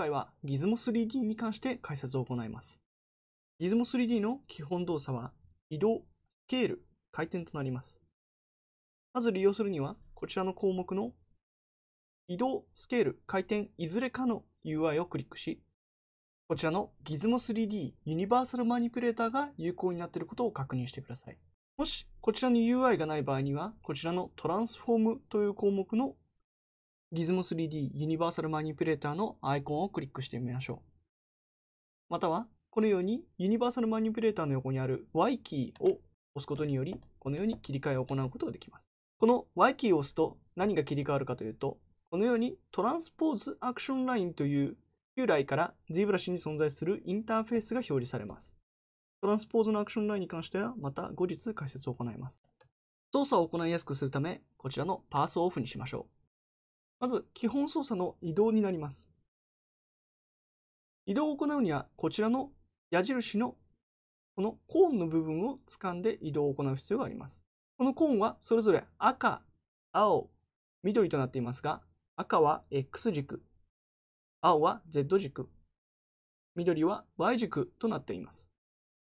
回は Gizmo3D に関して解説を行います。Gizmo3D の基本動作は移動、スケール、回転となります。まず利用するには、こちらの項目の移動、スケール、回転、いずれかの UI をクリックし、こちらの Gizmo3D ユニバーサルマニピュレーターが有効になっていることを確認してください。もし、こちらに UI がない場合には、こちらのトランスフォームという項目の Gizmo3D ユニバーサルマニピュレーターのアイコンをクリックしてみましょう。または、このようにユニバーサルマニピュレーターの横にある Y キーを押すことにより、このように切り替えを行うことができます。この Y キーを押すと何が切り替わるかというと、このようにトランスポーズアクションラインという旧来から z ブラシに存在するインターフェースが表示されます。トランスポーズのアクションラインに関してはまた後日解説を行います。操作を行いやすくするため、こちらのパースをオフにしましょう。まず、基本操作の移動になります。移動を行うには、こちらの矢印のこのコーンの部分を掴んで移動を行う必要があります。このコーンはそれぞれ赤、青、緑となっていますが、赤は X 軸、青は Z 軸、緑は Y 軸となっています。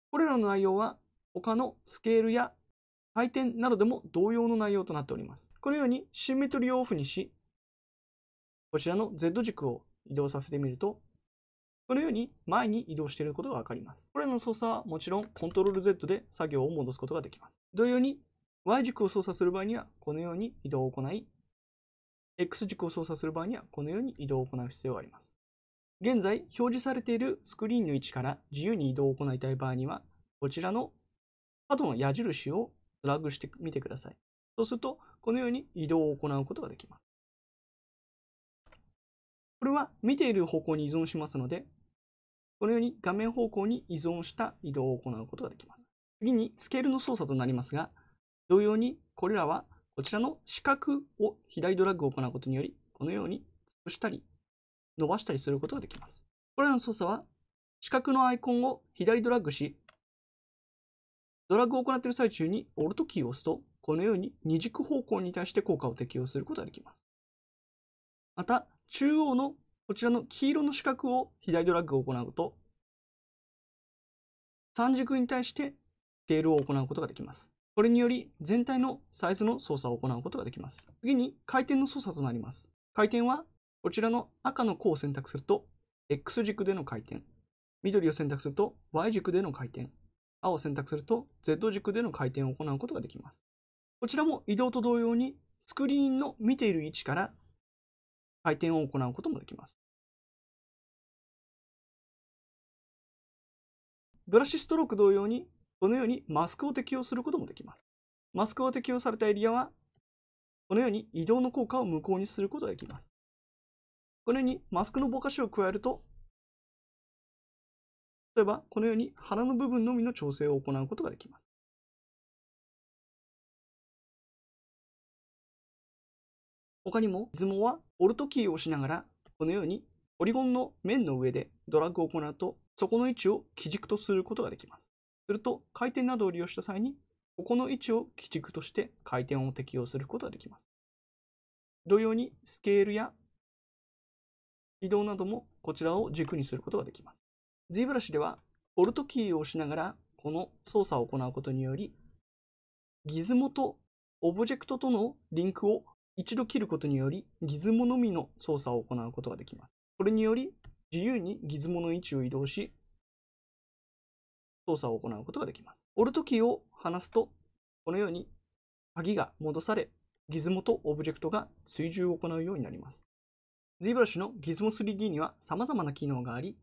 これらの内容は他のスケールや回転などでも同様の内容となっております。このようにシンメトリーをオフにし、こちらの Z 軸を移動させてみると、このように前に移動していることがわかります。これの操作はもちろん Ctrl Z で作業を戻すことができます。同様に Y 軸を操作する場合にはこのように移動を行い、X 軸を操作する場合にはこのように移動を行う必要があります。現在表示されているスクリーンの位置から自由に移動を行いたい場合には、こちらの角の矢印をドラッグしてみてください。そうすると、このように移動を行うことができます。これは見ている方向に依存しますので、このように画面方向に依存した移動を行うことができます。次にスケールの操作となりますが、同様にこれらはこちらの四角を左ドラッグを行うことにより、このように潰したり、伸ばしたりすることができます。これらの操作は、四角のアイコンを左ドラッグし、ドラッグを行っている最中に Alt キーを押すと、このように二軸方向に対して効果を適用することができます。また、中央のこちらの黄色の四角を左ドラッグを行うと、三軸に対してテールを行うことができます。これにより全体のサイズの操作を行うことができます。次に回転の操作となります。回転はこちらの赤の項を選択すると X 軸での回転、緑を選択すると Y 軸での回転、青を選択すると Z 軸での回転を行うことができます。こちらも移動と同様にスクリーンの見ている位置から回転を行うこともできます。ブラシストローク同様に、このようにマスクを適用することもできます。マスクを適用されたエリアは、このように移動の効果を無効にすることができます。このようにマスクのぼかしを加えると、例えばこのように腹の部分のみの調整を行うことができます。他にも、出雲はオルトキーを押しながら、このようにポリゴンの面の上でドラッグを行うと、そこの位置を基軸とすることができます。すると、回転などを利用した際に、ここの位置を基軸として回転を適用することができます。同様に、スケールや移動などもこちらを軸にすることができます。Z ブラシでは、オルトキーを押しながら、この操作を行うことにより、ギズモとオブジェクトとのリンクを一度切ることにより、ギズモのみの操作を行うことができます。これにより、自由にギズモの位置を移動し、操作を行うことができます。オルトキーを離すと、このように鍵が戻され、ギズモとオブジェクトが追従を行うようになります。ZBrush の Gizmo 3D には様々な機能があり、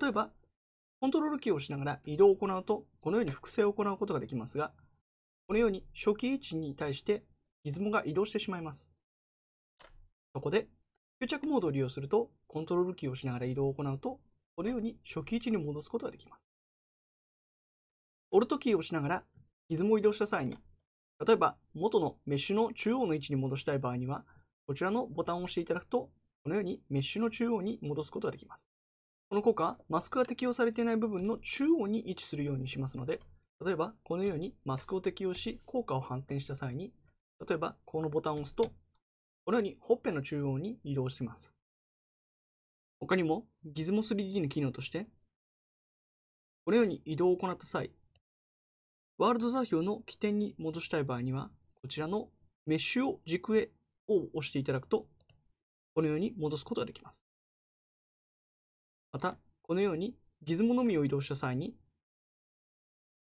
例えば、コントロールキーを押しながら移動を行うと、このように複製を行うことができますが、このように初期位置に対して歪モが移動してしまいます。そこで、吸着モードを利用すると、コントロールキーを押しながら移動を行うと、このように初期位置に戻すことができます。オルトキーを押しながら、ズモを移動した際に、例えば元のメッシュの中央の位置に戻したい場合には、こちらのボタンを押していただくと、このようにメッシュの中央に戻すことができます。この効果はマスクが適用されていない部分の中央に位置するようにしますので、例えばこのようにマスクを適用し効果を反転した際に例えば、このボタンを押すと、このようにほっぺの中央に移動してます。他にも、ギズモ 3D の機能として、このように移動を行った際、ワールド座標の起点に戻したい場合には、こちらのメッシュを軸へを押していただくと、このように戻すことができます。また、このようにギズモのみを移動した際に、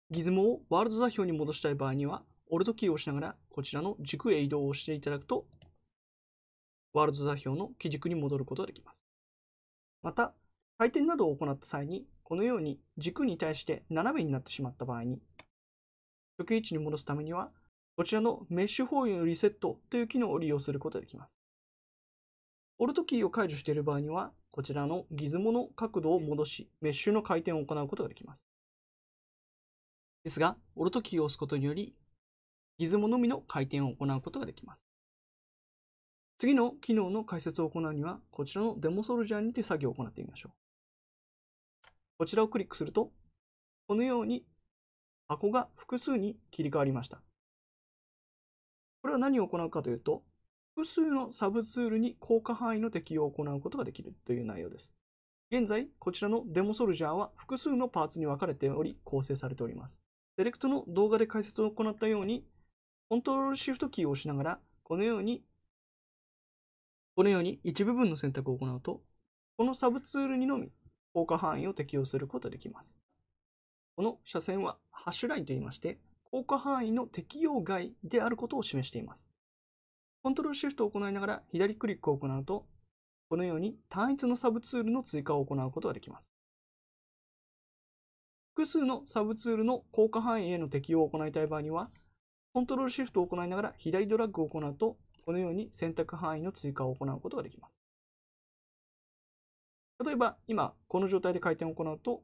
ギズモをワールド座標に戻したい場合には、オルトキーを押しながら、こちらの軸へ移動をしていただくと、ワールド座標の基軸に戻ることができます。また、回転などを行った際に、このように軸に対して斜めになってしまった場合に、初期位置に戻すためには、こちらのメッシュ方位のリセットという機能を利用することができます。オルトキーを解除している場合には、こちらのギズモの角度を戻し、メッシュの回転を行うことができます。ですが、オルトキーを押すことにより、ギズモのみの回転を行うことができます。次の機能の解説を行うには、こちらのデモソルジャーにて作業を行ってみましょう。こちらをクリックすると、このように箱が複数に切り替わりました。これは何を行うかというと、複数のサブツールに効果範囲の適用を行うことができるという内容です。現在、こちらのデモソルジャーは複数のパーツに分かれており構成されております。セレクトの動画で解説を行ったように、コントロールシフトキーを押しながら、このように、このように一部分の選択を行うと、このサブツールにのみ効果範囲を適用することができます。この斜線はハッシュラインと言いまして、効果範囲の適用外であることを示しています。コントロールシフトを行いながら左クリックを行うと、このように単一のサブツールの追加を行うことができます。複数のサブツールの効果範囲への適用を行いたい場合には、コントロールシフトを行いながら左ドラッグを行うと、このように選択範囲の追加を行うことができます。例えば、今、この状態で回転を行うと、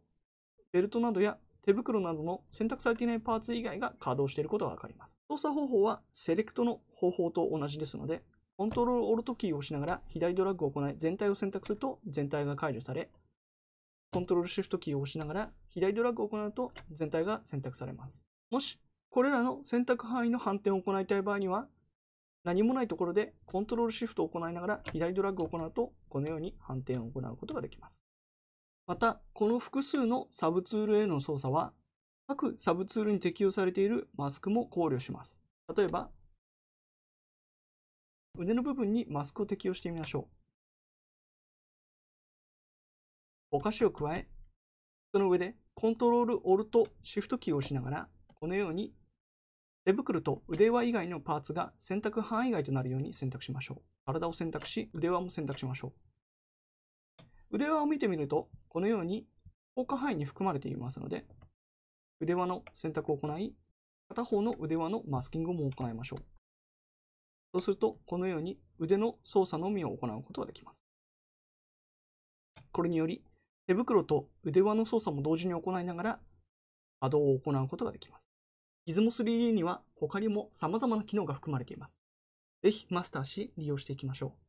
ベルトなどや手袋などの選択されていないパーツ以外が稼働していることがわかります。操作方法はセレクトの方法と同じですので、コントロールオルトキーを押しながら左ドラッグを行い、全体を選択すると全体が解除され、コントロールシフトキーを押しながら左ドラッグを行うと全体が選択されます。もしこれらの選択範囲の反転を行いたい場合には、何もないところでコントロールシフトを行いながら左ドラッグを行うと、このように反転を行うことができます。また、この複数のサブツールへの操作は、各サブツールに適用されているマスクも考慮します。例えば、腕の部分にマスクを適用してみましょう。お菓子を加え、その上でコントロール、オルト、シフトキーを押しながらこのように手袋と腕輪以外のパーツが選択範囲外となるように選択しましょう。体を選択し、腕輪も選択しましょう。腕輪を見てみると、このように効果範囲に含まれていますので、腕輪の選択を行い、片方の腕輪のマスキングも行いましょう。そうすると、このように腕の操作のみを行うことができます。これにより、手袋と腕輪の操作も同時に行いながら、波動を行うことができます。Gizmo3D には他にも様々な機能が含まれています。ぜひマスターし、利用していきましょう。